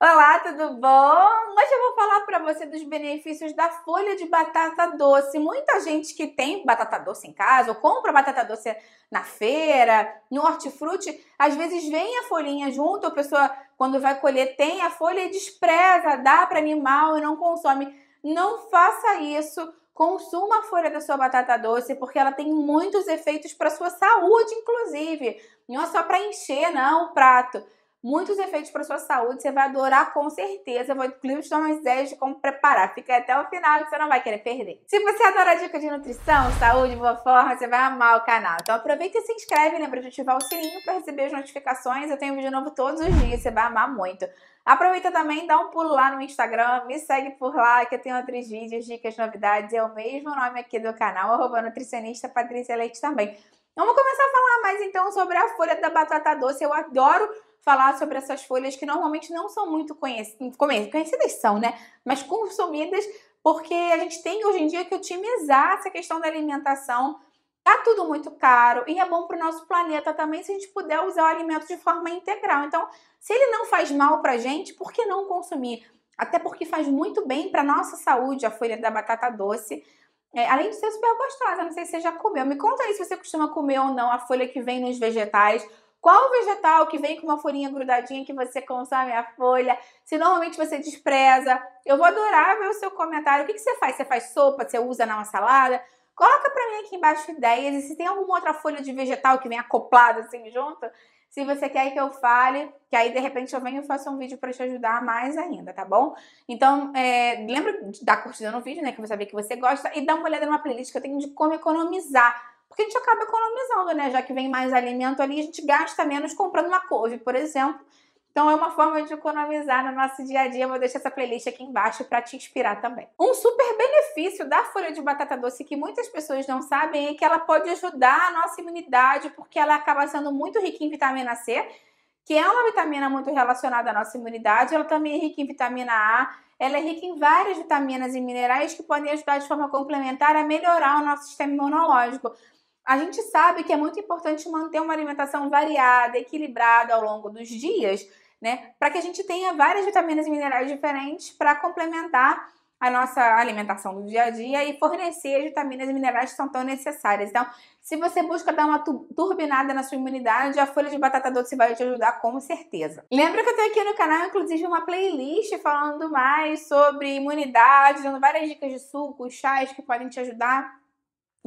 Olá, tudo bom? Hoje eu vou falar para você dos benefícios da folha de batata doce. Muita gente que tem batata doce em casa ou compra batata doce na feira, no hortifruti, às vezes vem a folhinha junto, a pessoa quando vai colher tem a folha e despreza, dá para animal e não consome. Não faça isso. Consuma a folha da sua batata doce porque ela tem muitos efeitos para sua saúde, inclusive. Não é só para encher, não, o prato muitos efeitos para sua saúde. Você vai adorar com certeza. Eu vou inclusive te dar umas ideias de como preparar. Fica até o final que você não vai querer perder. Se você adora dicas de nutrição, saúde, boa forma, você vai amar o canal. Então aproveita e se inscreve. Lembra de ativar o sininho para receber as notificações. Eu tenho vídeo novo todos os dias. Você vai amar muito. Aproveita também, dá um pulo lá no Instagram, me segue por lá, que eu tenho outros vídeos, dicas, novidades. É o mesmo nome aqui do canal, arroba nutricionista Patrícia Leite também. Vamos começar a falar mais então sobre a folha da batata doce. Eu adoro falar sobre essas folhas que normalmente não são muito conhecidas, conhecidas são, né? Mas consumidas, porque a gente tem hoje em dia que otimizar essa questão da alimentação. Tá tudo muito caro e é bom para o nosso planeta também se a gente puder usar o alimento de forma integral. Então, se ele não faz mal para a gente, por que não consumir? Até porque faz muito bem para nossa saúde a folha da batata doce. É, além de ser super gostosa, não sei se você já comeu. Me conta aí se você costuma comer ou não a folha que vem nos vegetais qual vegetal que vem com uma folhinha grudadinha que você consome a folha? Se normalmente você despreza, eu vou adorar ver o seu comentário. O que, que você faz? Você faz sopa? Você usa na uma salada? Coloca para mim aqui embaixo ideias e se tem alguma outra folha de vegetal que vem acoplada assim junto, se você quer que eu fale, que aí de repente eu venho e faço um vídeo para te ajudar mais ainda, tá bom? Então, é, lembra de dar curtida no vídeo, né, que eu vou saber que você gosta e dá uma olhada numa playlist que eu tenho de como economizar porque a gente acaba economizando, né? Já que vem mais alimento ali, a gente gasta menos comprando uma couve, por exemplo. Então é uma forma de economizar no nosso dia a dia. vou deixar essa playlist aqui embaixo para te inspirar também. Um super benefício da folha de batata doce que muitas pessoas não sabem é que ela pode ajudar a nossa imunidade, porque ela acaba sendo muito rica em vitamina C, que é uma vitamina muito relacionada à nossa imunidade. Ela também é rica em vitamina A. Ela é rica em várias vitaminas e minerais que podem ajudar de forma complementar a melhorar o nosso sistema imunológico. A gente sabe que é muito importante manter uma alimentação variada, equilibrada ao longo dos dias, né? Para que a gente tenha várias vitaminas e minerais diferentes para complementar a nossa alimentação do dia a dia e fornecer as vitaminas e minerais que são tão necessárias. Então, se você busca dar uma turbinada na sua imunidade, a folha de batata doce vai te ajudar com certeza. Lembra que eu tenho aqui no canal, inclusive, uma playlist falando mais sobre imunidade, dando várias dicas de sucos, chás que podem te ajudar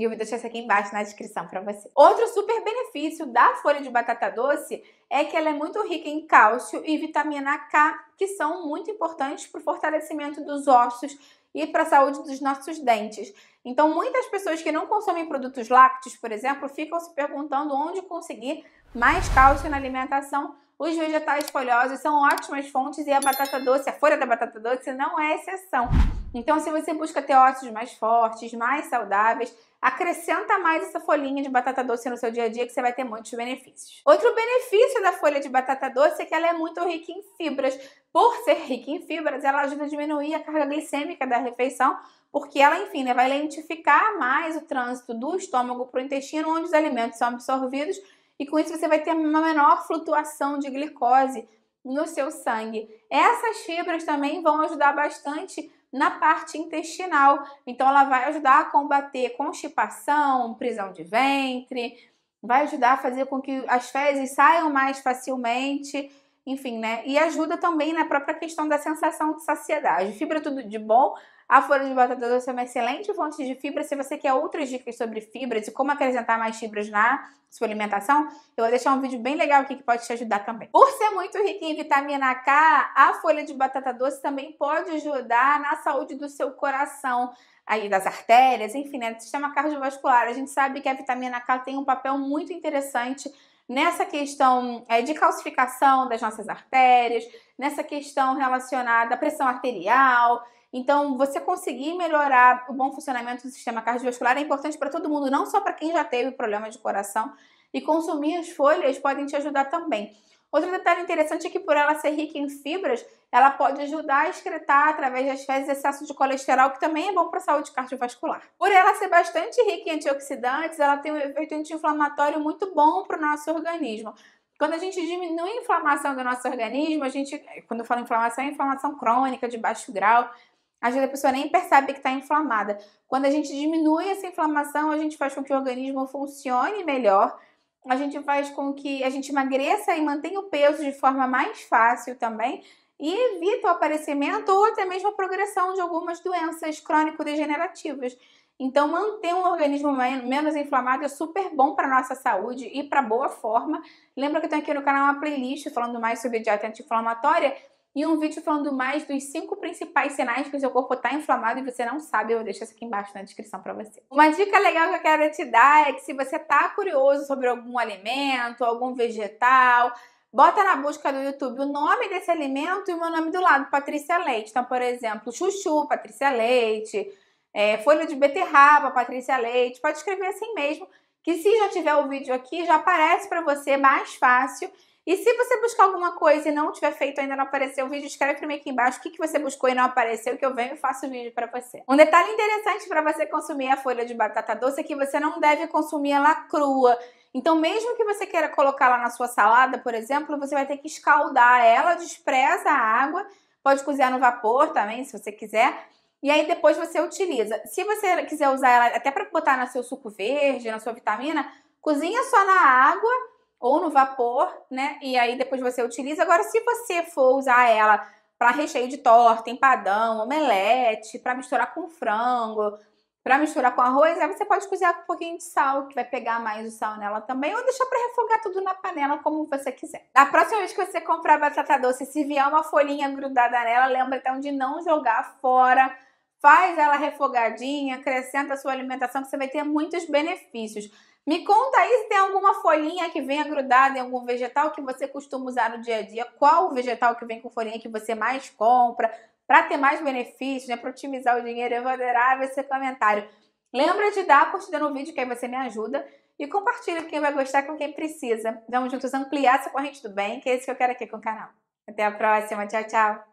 e eu vou deixar isso aqui embaixo na descrição para você. Outro super benefício da folha de batata doce é que ela é muito rica em cálcio e vitamina K, que são muito importantes para o fortalecimento dos ossos e para a saúde dos nossos dentes. Então, muitas pessoas que não consomem produtos lácteos, por exemplo, ficam se perguntando onde conseguir mais cálcio na alimentação. Os vegetais folhosos são ótimas fontes e a batata doce, a folha da batata doce, não é exceção. Então, se você busca ter ossos mais fortes, mais saudáveis, Acrescenta mais essa folhinha de batata doce no seu dia a dia que você vai ter muitos benefícios. Outro benefício da folha de batata doce é que ela é muito rica em fibras. Por ser rica em fibras, ela ajuda a diminuir a carga glicêmica da refeição, porque ela, enfim, né, vai lentificar mais o trânsito do estômago para o intestino, onde os alimentos são absorvidos, e com isso você vai ter uma menor flutuação de glicose no seu sangue. Essas fibras também vão ajudar bastante na parte intestinal. Então ela vai ajudar a combater constipação, prisão de ventre, vai ajudar a fazer com que as fezes saiam mais facilmente enfim, né? E ajuda também na própria questão da sensação de saciedade. Fibra é tudo de bom. A folha de batata doce é uma excelente fonte de fibra. Se você quer outras dicas sobre fibras e como acrescentar mais fibras na sua alimentação, eu vou deixar um vídeo bem legal aqui que pode te ajudar também. Por ser muito rica em vitamina K, a folha de batata doce também pode ajudar na saúde do seu coração aí das artérias, enfim, né, do sistema cardiovascular. A gente sabe que a vitamina K tem um papel muito interessante nessa questão é, de calcificação das nossas artérias, nessa questão relacionada à pressão arterial. Então, você conseguir melhorar o bom funcionamento do sistema cardiovascular é importante para todo mundo, não só para quem já teve problema de coração. E consumir as folhas podem te ajudar também. Outro detalhe interessante é que por ela ser rica em fibras, ela pode ajudar a excretar através das fezes excesso de colesterol, que também é bom para a saúde cardiovascular. Por ela ser bastante rica em antioxidantes, ela tem um efeito anti-inflamatório muito bom para o nosso organismo. Quando a gente diminui a inflamação do nosso organismo, a gente, quando eu falo inflamação, é inflamação crônica, de baixo grau, às vezes a pessoa nem percebe que está inflamada. Quando a gente diminui essa inflamação, a gente faz com que o organismo funcione melhor a gente faz com que a gente emagreça e mantenha o peso de forma mais fácil também e evita o aparecimento ou até mesmo a progressão de algumas doenças crônico-degenerativas. Então, manter um organismo menos inflamado é super bom para nossa saúde e para boa forma. Lembra que eu tenho aqui no canal uma playlist falando mais sobre dieta anti-inflamatória? e um vídeo falando mais dos cinco principais sinais que o seu corpo está inflamado e você não sabe, eu deixo isso aqui embaixo na descrição para você. Uma dica legal que eu quero te dar é que se você está curioso sobre algum alimento, algum vegetal, bota na busca do YouTube o nome desse alimento e o meu nome do lado, Patrícia Leite. Então, por exemplo, chuchu, Patrícia Leite, é, folha de beterraba, Patrícia Leite. Pode escrever assim mesmo, que se já tiver o vídeo aqui, já aparece para você mais fácil. E se você buscar alguma coisa e não tiver feito ainda não apareceu o vídeo, escreve para mim aqui embaixo o que, que você buscou e não apareceu, que eu venho e faço o vídeo para você. Um detalhe interessante para você consumir a folha de batata doce é que você não deve consumir ela crua. Então, mesmo que você queira colocá-la na sua salada, por exemplo, você vai ter que escaldar ela, despreza a água, pode cozinhar no vapor também, se você quiser. E aí depois você utiliza. Se você quiser usar ela até para botar no seu suco verde, na sua vitamina, cozinha só na água ou no vapor, né? E aí depois você utiliza. Agora, se você for usar ela para recheio de torta, empadão, omelete, para misturar com frango, para misturar com arroz, aí você pode cozinhar com um pouquinho de sal, que vai pegar mais o sal nela também, ou deixar para refogar tudo na panela como você quiser. Na próxima vez que você comprar batata doce, se vier uma folhinha grudada nela, lembra então de não jogar fora. Faz ela refogadinha, acrescenta a sua alimentação que você vai ter muitos benefícios. Me conta aí se tem alguma folhinha que venha grudada em algum vegetal que você costuma usar no dia a dia. Qual o vegetal que vem com folhinha que você mais compra? Para ter mais benefícios, né? Para otimizar o dinheiro, eu vou adorar esse comentário. Lembra de dar a curtida no vídeo, que aí você me ajuda. E compartilha com quem vai gostar, com quem precisa. Vamos juntos ampliar essa corrente do bem, que é isso que eu quero aqui com o canal. Até a próxima. Tchau, tchau.